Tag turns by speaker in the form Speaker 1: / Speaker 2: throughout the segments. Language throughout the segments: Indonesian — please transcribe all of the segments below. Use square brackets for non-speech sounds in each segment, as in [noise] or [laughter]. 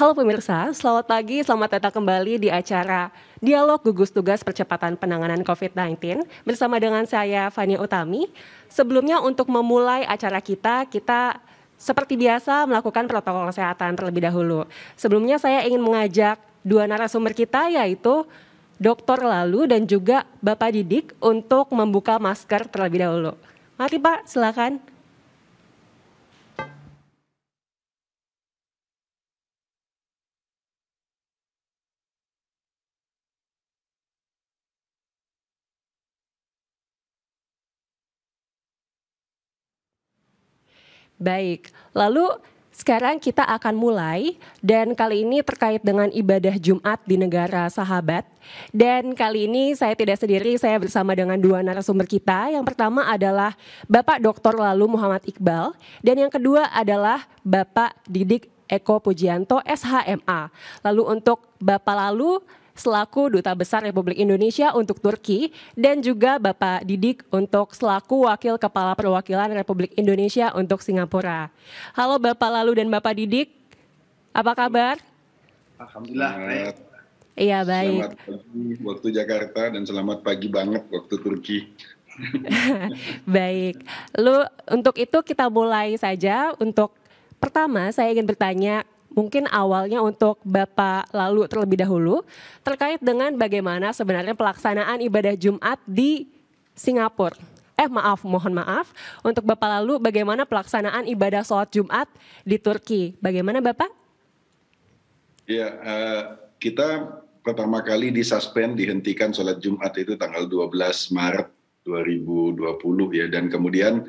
Speaker 1: Halo pemirsa, selamat pagi, selamat datang kembali di acara Dialog Gugus Tugas Percepatan Penanganan COVID-19 bersama dengan saya Fania Utami. Sebelumnya untuk memulai acara kita, kita seperti biasa melakukan protokol kesehatan terlebih dahulu. Sebelumnya saya ingin mengajak dua narasumber kita yaitu Dokter Lalu dan juga Bapak Didik untuk membuka masker terlebih dahulu. Mari Pak, silakan. Baik, lalu sekarang kita akan mulai dan kali ini terkait dengan ibadah Jumat di negara sahabat. Dan kali ini saya tidak sendiri, saya bersama dengan dua narasumber kita. Yang pertama adalah Bapak Dr. Lalu Muhammad Iqbal dan yang kedua adalah Bapak Didik Eko Pujianto SHMA. Lalu untuk Bapak Lalu selaku Duta Besar Republik Indonesia untuk Turki dan juga Bapak Didik untuk selaku Wakil Kepala Perwakilan Republik Indonesia untuk Singapura. Halo Bapak Lalu dan Bapak Didik, apa kabar?
Speaker 2: Alhamdulillah baik. Iya baik. Selamat pagi waktu Jakarta dan selamat pagi banget waktu Turki.
Speaker 1: [laughs] baik. Lu untuk itu kita mulai saja untuk pertama saya ingin bertanya mungkin awalnya untuk Bapak lalu terlebih dahulu terkait dengan bagaimana sebenarnya pelaksanaan ibadah Jumat di Singapura. Eh maaf, mohon maaf. Untuk Bapak lalu bagaimana pelaksanaan ibadah sholat Jumat di Turki? Bagaimana Bapak?
Speaker 2: Ya, uh, kita pertama kali disuspend, dihentikan sholat Jumat itu tanggal 12 Maret 2020 ya. Dan kemudian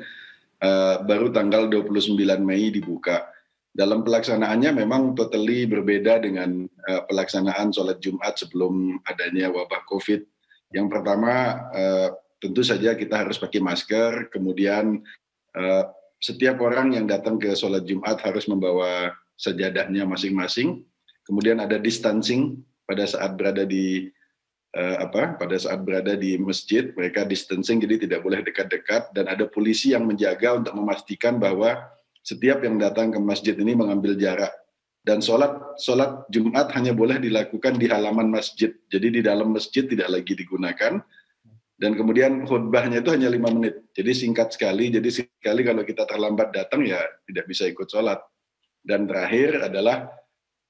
Speaker 2: uh, baru tanggal 29 Mei dibuka dalam pelaksanaannya memang totally berbeda dengan uh, pelaksanaan sholat Jumat sebelum adanya wabah COVID. Yang pertama, uh, tentu saja kita harus pakai masker, kemudian uh, setiap orang yang datang ke sholat Jumat harus membawa sajadahnya masing-masing, kemudian ada distancing pada saat berada di uh, apa pada saat berada di masjid mereka distancing jadi tidak boleh dekat-dekat dan ada polisi yang menjaga untuk memastikan bahwa setiap yang datang ke masjid ini mengambil jarak. Dan sholat, sholat Jumat hanya boleh dilakukan di halaman masjid. Jadi di dalam masjid tidak lagi digunakan. Dan kemudian khutbahnya itu hanya lima menit. Jadi singkat sekali. Jadi sekali kalau kita terlambat datang ya tidak bisa ikut sholat. Dan terakhir adalah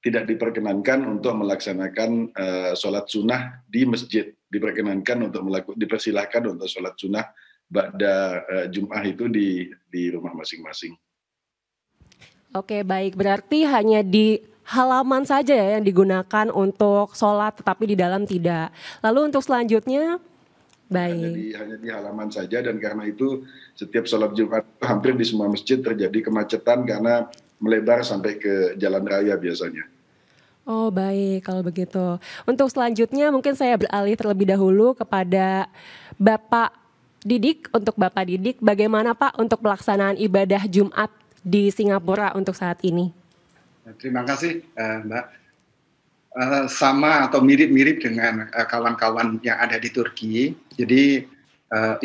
Speaker 2: tidak diperkenankan untuk melaksanakan uh, sholat sunnah di masjid. Diperkenankan untuk melakukan, dipersilahkan untuk sholat sunnah pada uh, eh, jumah itu di di rumah masing-masing.
Speaker 1: Oke baik, berarti hanya di halaman saja ya yang digunakan untuk sholat tetapi di dalam tidak. Lalu untuk selanjutnya, baik. Hanya
Speaker 2: di, hanya di halaman saja dan karena itu setiap sholat Jumat hampir di semua masjid terjadi kemacetan karena melebar sampai ke jalan raya biasanya.
Speaker 1: Oh baik kalau begitu. Untuk selanjutnya mungkin saya beralih terlebih dahulu kepada Bapak Didik. Untuk Bapak Didik bagaimana Pak untuk pelaksanaan ibadah Jumat di Singapura untuk saat ini?
Speaker 3: Eh, terima kasih eh, Mbak. Eh, sama atau mirip-mirip dengan kawan-kawan yang ada di Turki. Jadi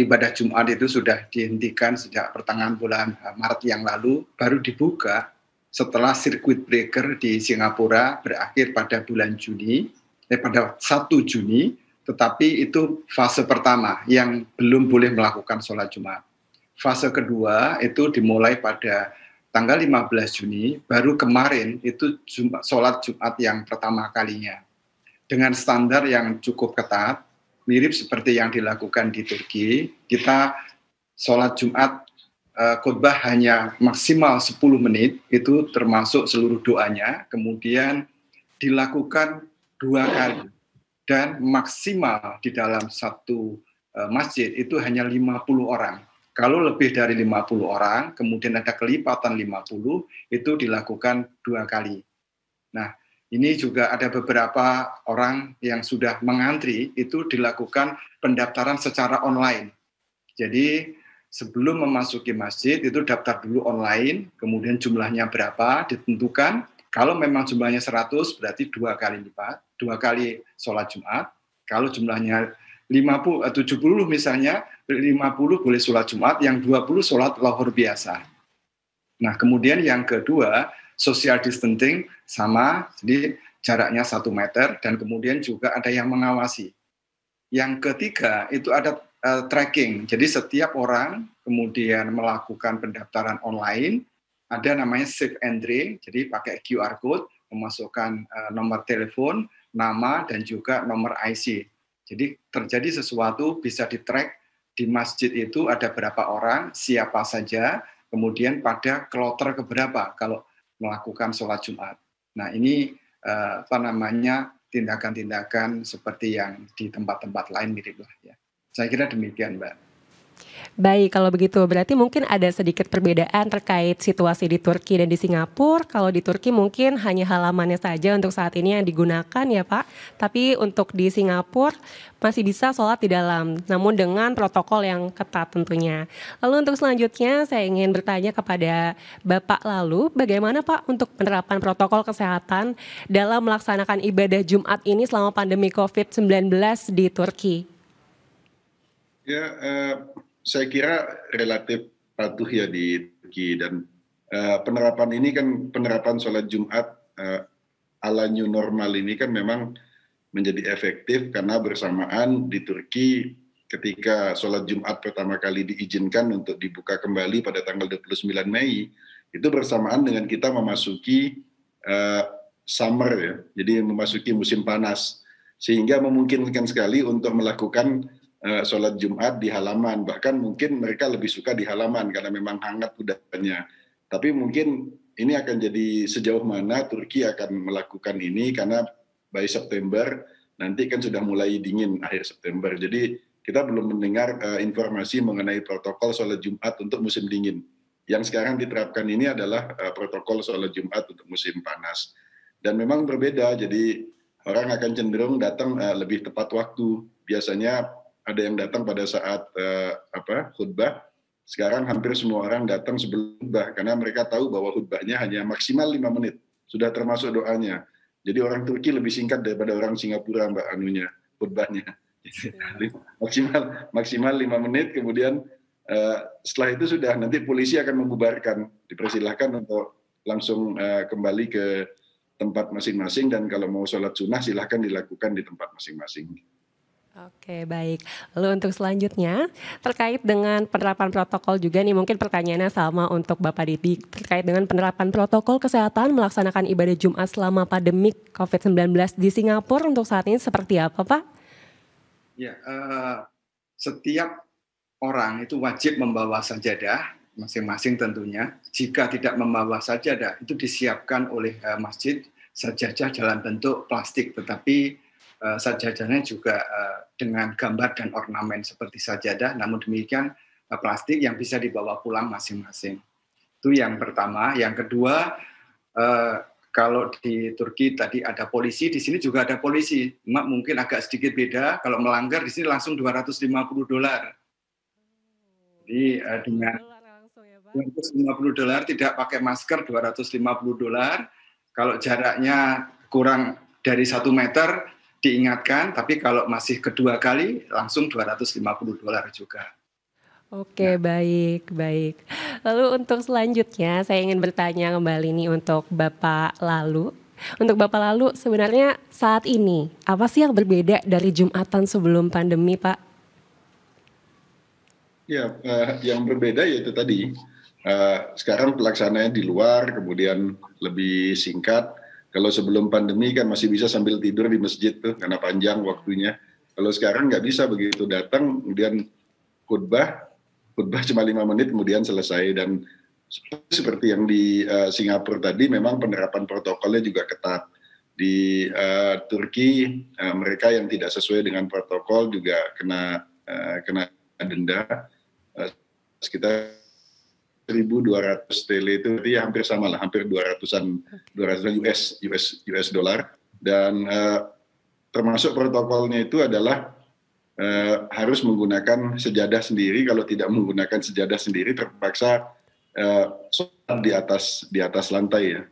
Speaker 3: ibadah Jumat itu sudah dihentikan sejak pertengahan bulan Maret yang lalu, baru dibuka setelah sirkuit breaker di Singapura berakhir pada bulan Juni, eh, pada 1 Juni, tetapi itu fase pertama yang belum boleh melakukan sholat Jumat. Fase kedua itu dimulai pada tanggal 15 Juni baru kemarin itu sholat Jumat yang pertama kalinya dengan standar yang cukup ketat mirip seperti yang dilakukan di Turki kita sholat Jumat eh, khotbah hanya maksimal 10 menit itu termasuk seluruh doanya kemudian dilakukan dua kali dan maksimal di dalam satu eh, masjid itu hanya 50 orang kalau lebih dari 50 orang, kemudian ada kelipatan 50, itu dilakukan dua kali. Nah, ini juga ada beberapa orang yang sudah mengantri, itu dilakukan pendaftaran secara online. Jadi sebelum memasuki masjid itu daftar dulu online, kemudian jumlahnya berapa ditentukan. Kalau memang jumlahnya 100 berarti dua kali lipat, dua kali sholat Jumat. Kalau jumlahnya 50 70 eh, misalnya 50 boleh sholat Jumat, yang 20 sholat lahor biasa. Nah, kemudian yang kedua, social distancing sama, jadi jaraknya satu meter, dan kemudian juga ada yang mengawasi. Yang ketiga, itu ada uh, tracking. Jadi setiap orang kemudian melakukan pendaftaran online, ada namanya safe entry, jadi pakai QR code, memasukkan uh, nomor telepon, nama, dan juga nomor IC jadi terjadi sesuatu bisa di track di masjid itu ada berapa orang, siapa saja, kemudian pada kloter keberapa kalau melakukan sholat Jumat. Nah ini eh, apa namanya tindakan-tindakan seperti yang di tempat-tempat lain mirip lah ya. Saya kira demikian Mbak.
Speaker 1: Baik, kalau begitu berarti mungkin ada sedikit perbedaan terkait situasi di Turki dan di Singapura. Kalau di Turki mungkin hanya halamannya saja untuk saat ini yang digunakan ya Pak. Tapi untuk di Singapura masih bisa sholat di dalam, namun dengan protokol yang ketat tentunya. Lalu untuk selanjutnya saya ingin bertanya kepada Bapak lalu, bagaimana Pak untuk penerapan protokol kesehatan dalam melaksanakan ibadah Jumat ini selama pandemi COVID-19 di Turki?
Speaker 2: Ya, uh saya kira relatif patuh ya di Turki dan uh, penerapan ini kan penerapan sholat Jumat uh, ala new normal ini kan memang menjadi efektif karena bersamaan di Turki ketika sholat Jumat pertama kali diizinkan untuk dibuka kembali pada tanggal 29 Mei itu bersamaan dengan kita memasuki uh, summer ya jadi memasuki musim panas sehingga memungkinkan sekali untuk melakukan Eh, sholat Jumat di halaman. Bahkan mungkin mereka lebih suka di halaman karena memang hangat udaranya. Tapi mungkin ini akan jadi sejauh mana Turki akan melakukan ini karena by September nanti kan sudah mulai dingin akhir September. Jadi kita belum mendengar uh, informasi mengenai protokol sholat Jumat untuk musim dingin. Yang sekarang diterapkan ini adalah uh, protokol sholat Jumat untuk musim panas. Dan memang berbeda, jadi orang akan cenderung datang uh, lebih tepat waktu. Biasanya ada yang datang pada saat uh, apa khutbah. Sekarang hampir semua orang datang sebelum khutbah karena mereka tahu bahwa khutbahnya hanya maksimal lima menit. Sudah termasuk doanya. Jadi orang Turki lebih singkat daripada orang Singapura Mbak anunya khutbahnya. Iya. [laughs] maksimal maksimal lima menit kemudian uh, setelah itu sudah nanti polisi akan membubarkan. Dipersilahkan untuk langsung uh, kembali ke tempat masing-masing dan kalau mau sholat sunnah silahkan dilakukan di tempat masing-masing.
Speaker 1: Oke baik, lalu untuk selanjutnya terkait dengan penerapan protokol juga nih mungkin pertanyaannya sama untuk Bapak Didi terkait dengan penerapan protokol kesehatan melaksanakan ibadah Jumat selama pandemik COVID-19 di Singapura untuk saat ini seperti apa Pak?
Speaker 3: Ya, uh, setiap orang itu wajib membawa sajadah masing-masing tentunya. Jika tidak membawa sajadah itu disiapkan oleh uh, masjid sajadah dalam bentuk plastik tetapi Eh, sajadahnya juga eh, dengan gambar dan ornamen seperti sajadah, namun demikian eh, plastik yang bisa dibawa pulang masing-masing. Itu yang pertama. Yang kedua, kalau di Turki tadi ada polisi, di sini juga ada polisi. Mungkin agak sedikit beda. Kalau melanggar di sini langsung 250 dolar. Jadi iya, dengan 250 ya, dolar tidak pakai masker 250 dolar. Kalau jaraknya kurang dari satu meter diingatkan, tapi kalau masih kedua kali langsung 250 dolar juga.
Speaker 1: Oke, ya. baik, baik. Lalu untuk selanjutnya saya ingin bertanya kembali nih untuk Bapak Lalu. Untuk Bapak Lalu sebenarnya saat ini apa sih yang berbeda dari Jumatan sebelum pandemi, Pak?
Speaker 2: Ya, uh, yang berbeda yaitu tadi Uh, sekarang pelaksanaannya di luar, kemudian lebih singkat, kalau sebelum pandemi kan masih bisa sambil tidur di masjid tuh karena panjang waktunya. Kalau sekarang nggak bisa begitu datang kemudian khutbah, khutbah cuma lima menit kemudian selesai dan seperti yang di uh, Singapura tadi memang penerapan protokolnya juga ketat di uh, Turki uh, mereka yang tidak sesuai dengan protokol juga kena uh, kena denda uh, sekitar 1.200 TL itu ya hampir sama lah, hampir 200-an 200 US US US dollar dan uh, termasuk protokolnya itu adalah uh, harus menggunakan sejadah sendiri kalau tidak menggunakan sejadah sendiri terpaksa uh, di atas di atas lantai ya.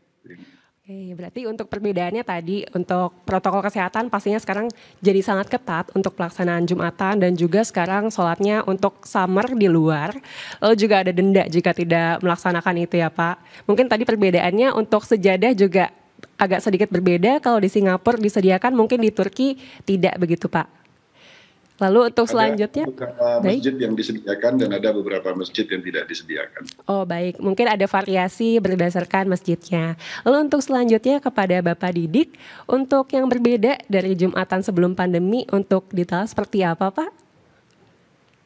Speaker 1: Oke, berarti untuk perbedaannya tadi untuk protokol kesehatan pastinya sekarang jadi sangat ketat untuk pelaksanaan Jumatan dan juga sekarang sholatnya untuk summer di luar. Lalu juga ada denda jika tidak melaksanakan itu ya Pak. Mungkin tadi perbedaannya untuk sejadah juga agak sedikit berbeda kalau di Singapura disediakan mungkin di Turki tidak begitu Pak. Lalu untuk selanjutnya, ada beberapa
Speaker 2: masjid yang disediakan dan ada beberapa masjid yang tidak disediakan.
Speaker 1: Oh baik, mungkin ada variasi berdasarkan masjidnya. Lalu untuk selanjutnya kepada Bapak Didik, untuk yang berbeda dari Jumatan sebelum pandemi untuk detail seperti apa Pak?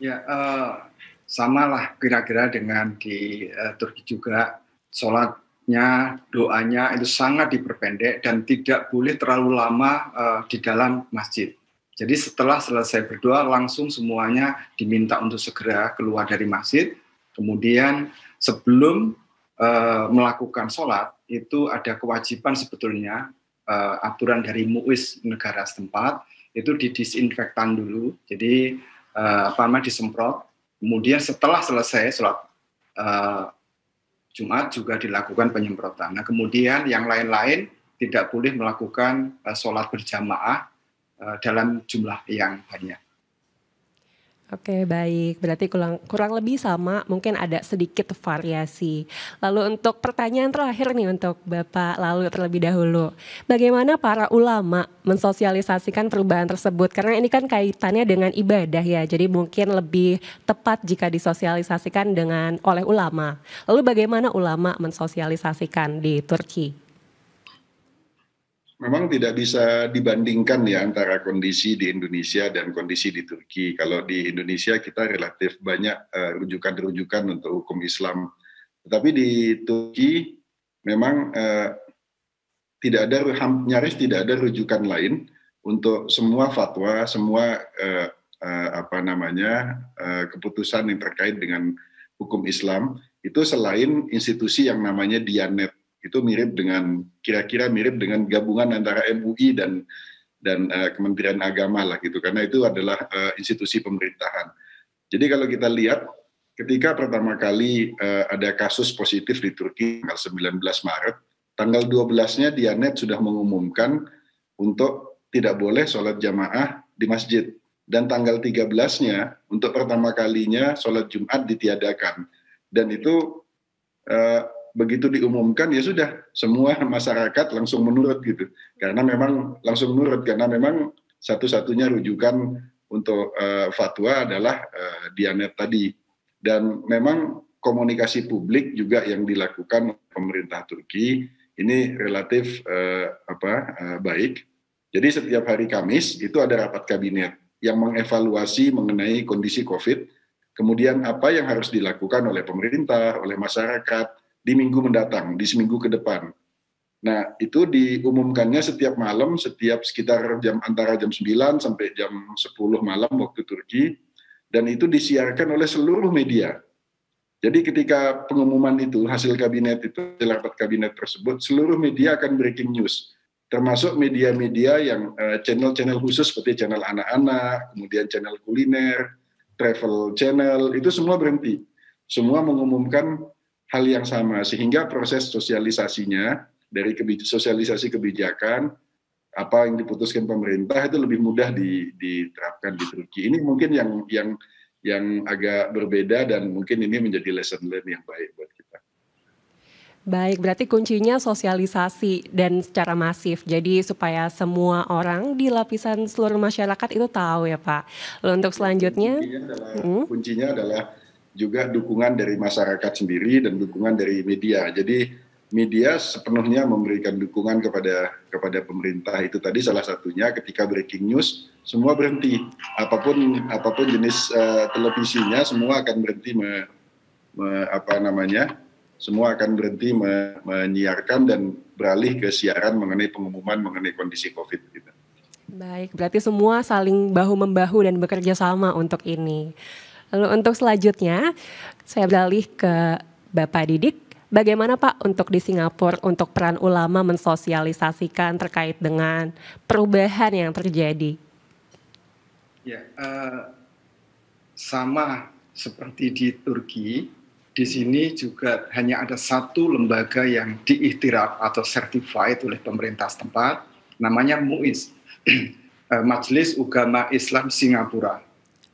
Speaker 3: Ya, uh, samalah kira-kira dengan di uh, Turki juga sholatnya, doanya itu sangat diperpendek dan tidak boleh terlalu lama uh, di dalam masjid jadi setelah selesai berdoa langsung semuanya diminta untuk segera keluar dari masjid. Kemudian sebelum e, melakukan sholat itu ada kewajiban sebetulnya e, aturan dari muis negara setempat itu didisinfektan dulu. Jadi e, apa namanya disemprot. Kemudian setelah selesai sholat e, Jumat juga dilakukan penyemprotan. Nah kemudian yang lain-lain tidak boleh melakukan sholat berjamaah Eh, dalam jumlah yang banyak.
Speaker 1: Oke, baik. Berarti kurang, kurang lebih sama, mungkin ada sedikit variasi. Lalu untuk pertanyaan terakhir nih untuk Bapak lalu terlebih dahulu. Bagaimana para ulama mensosialisasikan perubahan tersebut? Karena ini kan kaitannya dengan ibadah ya. Jadi mungkin lebih tepat jika disosialisasikan dengan oleh ulama. Lalu bagaimana ulama mensosialisasikan di Turki?
Speaker 2: memang tidak bisa dibandingkan ya antara kondisi di Indonesia dan kondisi di Turki. Kalau di Indonesia kita relatif banyak eh, rujukan-rujukan uh, untuk hukum Islam, tetapi di Turki memang uh, tidak ada nyaris tidak ada rujukan lain untuk semua fatwa, semua uh, uh, apa namanya uh, keputusan yang terkait dengan hukum Islam itu selain institusi yang namanya Dianet itu mirip dengan kira-kira mirip dengan gabungan antara MUI dan dan uh, Kementerian Agama lah gitu karena itu adalah uh, institusi pemerintahan. Jadi kalau kita lihat ketika pertama kali uh, ada kasus positif di Turki tanggal 19 Maret, tanggal 12-nya Dianet sudah mengumumkan untuk tidak boleh sholat jamaah di masjid dan tanggal 13-nya untuk pertama kalinya sholat Jumat ditiadakan dan itu begitu diumumkan ya sudah semua masyarakat langsung menurut gitu karena memang langsung menurut karena memang satu-satunya rujukan untuk uh, fatwa adalah uh, Dianet tadi dan memang komunikasi publik juga yang dilakukan pemerintah Turki ini relatif uh, apa uh, baik jadi setiap hari Kamis itu ada rapat kabinet yang mengevaluasi mengenai kondisi COVID kemudian apa yang harus dilakukan oleh pemerintah oleh masyarakat di minggu mendatang, di seminggu ke depan. Nah, itu diumumkannya setiap malam, setiap sekitar jam antara jam 9 sampai jam 10 malam waktu Turki, dan itu disiarkan oleh seluruh media. Jadi ketika pengumuman itu, hasil kabinet itu, rapat kabinet tersebut, seluruh media akan breaking news, termasuk media-media yang eh, channel-channel uh, khusus seperti channel anak-anak, kemudian channel kuliner, travel channel, itu semua berhenti. Semua mengumumkan hal yang sama sehingga proses sosialisasinya dari kebij sosialisasi kebijakan apa yang diputuskan pemerintah itu lebih mudah di, diterapkan di Turki. Ini mungkin yang yang yang agak berbeda dan mungkin ini menjadi lesson learn yang baik buat kita.
Speaker 1: Baik, berarti kuncinya sosialisasi dan secara masif. Jadi supaya semua orang di lapisan seluruh masyarakat itu tahu ya Pak. Lalu untuk selanjutnya, kuncinya
Speaker 2: adalah, hmm? kuncinya adalah juga dukungan dari masyarakat sendiri dan dukungan dari media. Jadi media sepenuhnya memberikan dukungan kepada kepada pemerintah itu tadi salah satunya ketika breaking news semua berhenti apapun apapun jenis uh, televisinya semua akan berhenti me, me, apa namanya semua akan berhenti me, menyiarkan dan beralih ke siaran mengenai pengumuman mengenai kondisi covid gitu.
Speaker 1: Baik, berarti semua saling bahu membahu dan bekerja sama untuk ini. Lalu untuk selanjutnya saya beralih ke Bapak Didik. Bagaimana Pak untuk di Singapura untuk peran ulama mensosialisasikan terkait dengan perubahan yang terjadi?
Speaker 3: Ya, uh, sama seperti di Turki, di sini juga hanya ada satu lembaga yang diiktiraf atau certified oleh pemerintah setempat, namanya MUIS, [clears throat] eh, Majelis Ugama Islam Singapura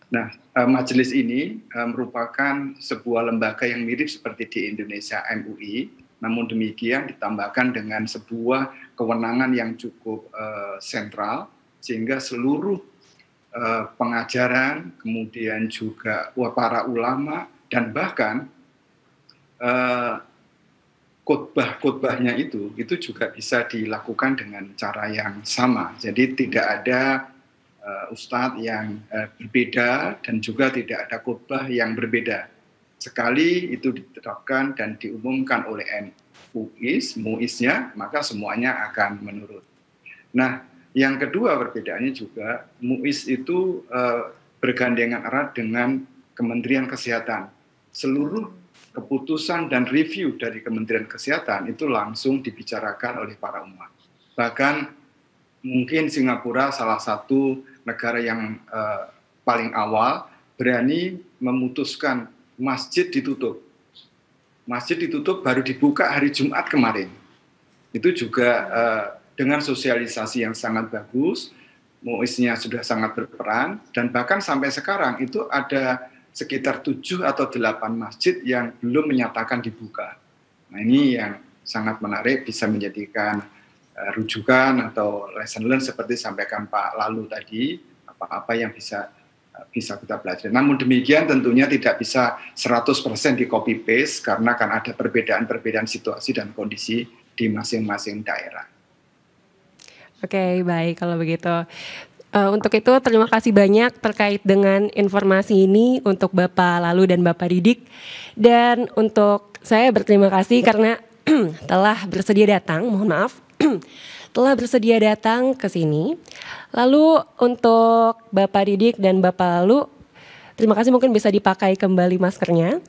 Speaker 3: Nah, eh, majelis ini eh, merupakan sebuah lembaga yang mirip seperti di Indonesia MUI, namun demikian ditambahkan dengan sebuah kewenangan yang cukup eh, sentral sehingga seluruh pengajaran, kemudian juga para ulama dan bahkan khotbah-khotbahnya itu itu juga bisa dilakukan dengan cara yang sama. Jadi tidak ada uh, ustadz yang uh, berbeda dan juga tidak ada khotbah yang berbeda. Sekali itu ditetapkan dan diumumkan oleh MUIS, MUIS-nya, maka semuanya akan menurut. Nah, yang kedua perbedaannya juga MUIS itu uh, bergandengan erat dengan Kementerian Kesehatan. Seluruh keputusan dan review dari Kementerian Kesehatan itu langsung dibicarakan oleh para umat. Bahkan mungkin Singapura salah satu negara yang uh, paling awal berani memutuskan masjid ditutup. Masjid ditutup baru dibuka hari Jumat kemarin. Itu juga uh, dengan sosialisasi yang sangat bagus, Muisnya sudah sangat berperan dan bahkan sampai sekarang itu ada sekitar tujuh atau delapan masjid yang belum menyatakan dibuka. Nah, ini yang sangat menarik bisa menjadikan Eh, rujukan atau lesson learn seperti sampaikan Pak Lalu tadi apa-apa yang bisa eh, bisa kita belajar. Namun demikian tentunya tidak bisa 100% di copy paste karena akan ada perbedaan-perbedaan situasi dan kondisi di masing-masing daerah.
Speaker 1: Oke, okay, baik kalau begitu. Uh, untuk itu terima kasih banyak terkait dengan informasi ini untuk Bapak Lalu dan Bapak Didik. Dan untuk saya berterima kasih karena [clears throat] telah bersedia datang, mohon maaf, [clears throat] telah bersedia datang ke sini. Lalu untuk Bapak Didik dan Bapak Lalu, terima kasih mungkin bisa dipakai kembali maskernya.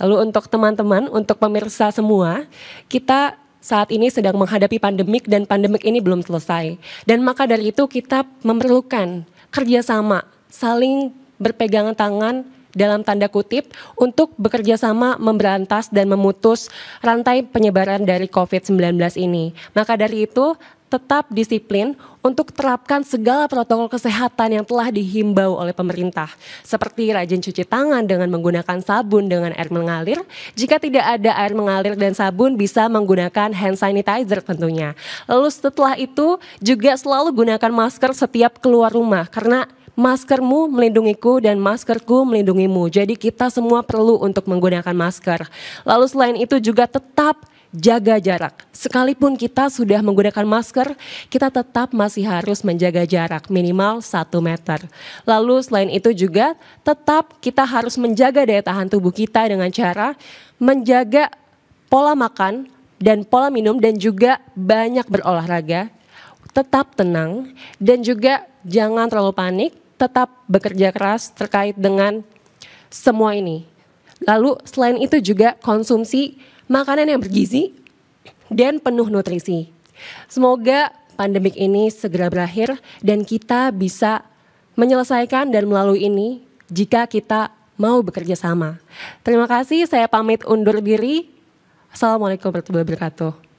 Speaker 1: Lalu untuk teman-teman, untuk pemirsa semua, kita saat ini sedang menghadapi pandemik dan pandemik ini belum selesai. Dan maka dari itu kita memerlukan kerjasama, saling berpegangan tangan, dalam tanda kutip untuk bekerja sama memberantas dan memutus rantai penyebaran dari COVID-19 ini. Maka dari itu tetap disiplin untuk terapkan segala protokol kesehatan yang telah dihimbau oleh pemerintah, seperti rajin cuci tangan dengan menggunakan sabun dengan air mengalir. Jika tidak ada air mengalir dan sabun, bisa menggunakan hand sanitizer tentunya. Lalu setelah itu juga selalu gunakan masker setiap keluar rumah karena maskermu melindungiku dan maskerku melindungimu. Jadi kita semua perlu untuk menggunakan masker. Lalu selain itu juga tetap jaga jarak. Sekalipun kita sudah menggunakan masker, kita tetap masih harus menjaga jarak minimal 1 meter. Lalu selain itu juga tetap kita harus menjaga daya tahan tubuh kita dengan cara menjaga pola makan dan pola minum dan juga banyak berolahraga, tetap tenang dan juga jangan terlalu panik tetap bekerja keras terkait dengan semua ini. Lalu selain itu juga konsumsi makanan yang bergizi dan penuh nutrisi. Semoga pandemik ini segera berakhir dan kita bisa menyelesaikan dan melalui ini jika kita mau bekerja sama. Terima kasih, saya pamit undur diri. Assalamualaikum warahmatullahi wabarakatuh.